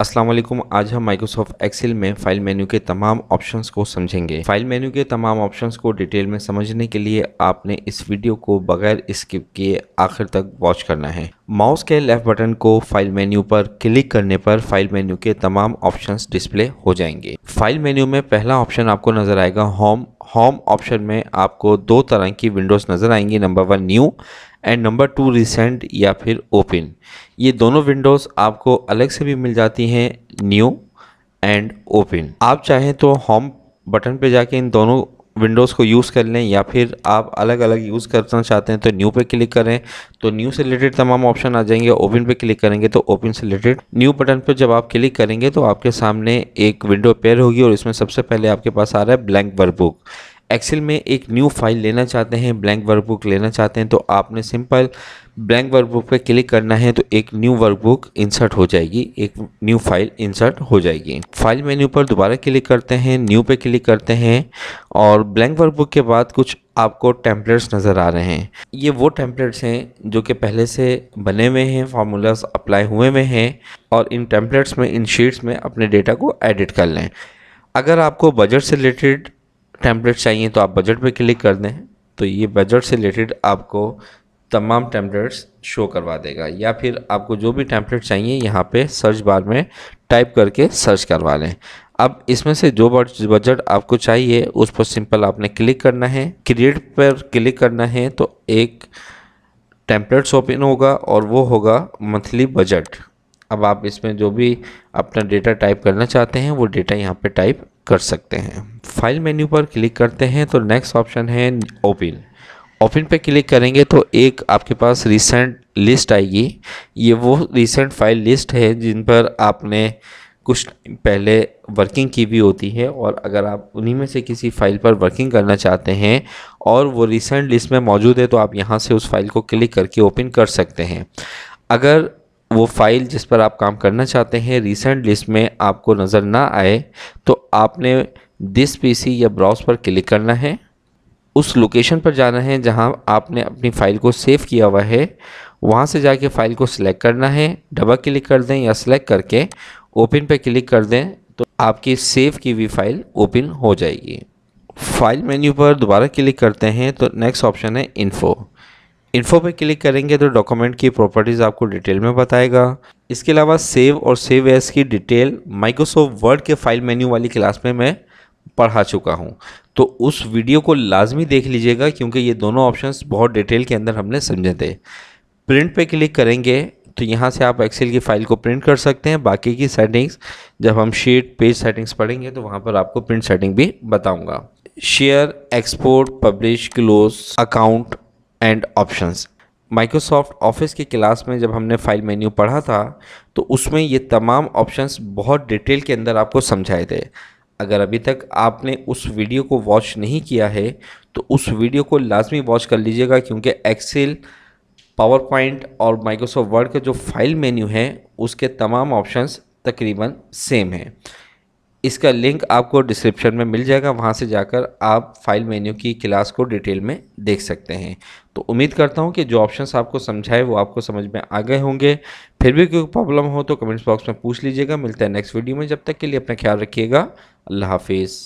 असलम आज हम Microsoft Excel में फाइल मेन्यू के तमाम ऑप्शंस को समझेंगे फाइल मेन्यू के तमाम ऑप्शंस को डिटेल में समझने के लिए आपने इस वीडियो को बगैर स्किप किए आखिर तक वॉच करना है माउस के लेफ्ट बटन को फाइल मेन्यू पर क्लिक करने पर फाइल मेन्यू के तमाम ऑप्शंस डिस्प्ले हो जाएंगे फाइल मेन्यू में पहला ऑप्शन आपको नजर आएगा होम होम ऑप्शन में आपको दो तरह की विंडोज़ नज़र आएंगी number one new and number two recent या फिर ओपन ये दोनों विंडोज़ आपको अलग से भी मिल जाती हैं न्यू एंड ओपन आप चाहें तो होम बटन पे जाके इन दोनों विंडोज़ को यूज़ कर लें या फिर आप अलग अलग यूज़ करना चाहते हैं तो न्यू पे क्लिक करें तो न्यू से रिलेटेड तमाम ऑप्शन आ जाएंगे ओपन पे क्लिक करेंगे तो ओपन से रिलेटेड न्यू बटन पर जब आप क्लिक करेंगे तो आपके सामने एक विंडो पेयर होगी और इसमें सबसे पहले आपके पास आ रहा है ब्लैंक वर्कबुक एक्सेल में एक न्यू फाइल लेना चाहते हैं ब्लैंक वर्कबुक लेना चाहते हैं तो आपने सिंपल ब्लैंक वर्कबुक पे क्लिक करना है तो एक न्यू वर्कबुक इंसर्ट हो जाएगी एक न्यू फाइल इंसर्ट हो जाएगी फाइल मेन्यू पर दोबारा क्लिक करते हैं न्यू पे क्लिक करते हैं और ब्लैंक वर्कबुक के बाद कुछ आपको टेम्पलेट्स नज़र आ रहे हैं ये वो टेम्पलेट्स हैं जो कि पहले से बने हुए हैं फार्मूलाज अप्लाई हुए हुए हैं और इन टेम्पलेट्स में इन शीट्स में अपने डेटा को एडिट कर लें अगर आपको बजट से रिलेटेड टैंपलेट चाहिए तो आप बजट पे क्लिक कर दें तो ये बजट से रिलेटेड आपको तमाम टैंपलेट्स शो करवा देगा या फिर आपको जो भी टैंपलेट चाहिए यहाँ पे सर्च बार में टाइप करके सर्च करवा लें अब इसमें से जो बजट आपको चाहिए उस पर सिंपल आपने क्लिक करना है क्रिएट पर क्लिक करना है तो एक टैंपलेट्स ओपन होगा और वो होगा मंथली बजट अब आप इसमें जो भी अपना डेटा टाइप करना चाहते हैं वो डेटा यहाँ पे टाइप कर सकते हैं फाइल मेन्यू पर क्लिक करते हैं तो नेक्स्ट ऑप्शन है ओपिन ओपन पे क्लिक करेंगे तो एक आपके पास रिसेंट लिस्ट आएगी ये वो रिसेंट फाइल लिस्ट है जिन पर आपने कुछ पहले वर्किंग की भी होती है और अगर आप उन्हीं में से किसी फ़ाइल पर वर्किंग करना चाहते हैं और वो रिसेंट लिस्ट में मौजूद है तो आप यहाँ से उस फाइल को क्लिक करके ओपन कर सकते हैं अगर वो फ़ाइल जिस पर आप काम करना चाहते हैं रिसेंट लिस्ट में आपको नज़र ना आए तो आपने दिस पीसी या ब्राउज पर क्लिक करना है उस लोकेशन पर जाना है जहां आपने अपनी फ़ाइल को सेव किया हुआ है वहां से जाके फ़ाइल को सिलेक्ट करना है डबल क्लिक कर दें या सिलेक्ट करके ओपन पर क्लिक कर दें तो आपकी सेव की हुई फ़ाइल ओपन हो जाएगी फाइल मेन्यू पर दोबारा क्लिक करते हैं तो नेक्स्ट ऑप्शन है इन्फो इन्फो पे क्लिक करेंगे तो डॉक्यूमेंट की प्रॉपर्टीज़ आपको डिटेल में बताएगा इसके अलावा सेव और सेव एस की डिटेल माइक्रोसॉफ्ट वर्ड के फाइल मेन्यू वाली क्लास में मैं पढ़ा चुका हूँ तो उस वीडियो को लाजमी देख लीजिएगा क्योंकि ये दोनों ऑप्शन बहुत डिटेल के अंदर हमने समझे थे प्रिंट पे क्लिक करेंगे तो यहाँ से आप एक्सेल की फ़ाइल को प्रिंट कर सकते हैं बाकी की सेटिंग्स जब हम शीट पेज सेटिंग्स पढ़ेंगे तो वहाँ पर आपको प्रिंट सेटिंग भी बताऊँगा share export publish close account and options Microsoft Office के क्लास में जब हमने फाइल मेन्यू पढ़ा था तो उसमें ये तमाम ऑप्शंस बहुत डिटेल के अंदर आपको समझाए थे अगर अभी तक आपने उस वीडियो को वॉच नहीं किया है तो उस वीडियो को लाजमी वॉच कर लीजिएगा क्योंकि एक्सेल पावर पॉइंट और माइक्रोसॉफ्ट वर्ड का जो फाइल मेन्यू है उसके तमाम ऑप्शंस तकरीबन सेम हैं इसका लिंक आपको डिस्क्रिप्शन में मिल जाएगा वहाँ से जाकर आप फाइल मेन्यू की क्लास को डिटेल में देख सकते हैं तो उम्मीद करता हूँ कि जो ऑप्शंस आपको समझाए वो आपको समझ में आ गए होंगे फिर भी कोई प्रॉब्लम हो तो कमेंट्स बॉक्स में पूछ लीजिएगा मिलता है नेक्स्ट वीडियो में जब तक के लिए अपना ख्याल रखिएगा अल्लाह हाफिज़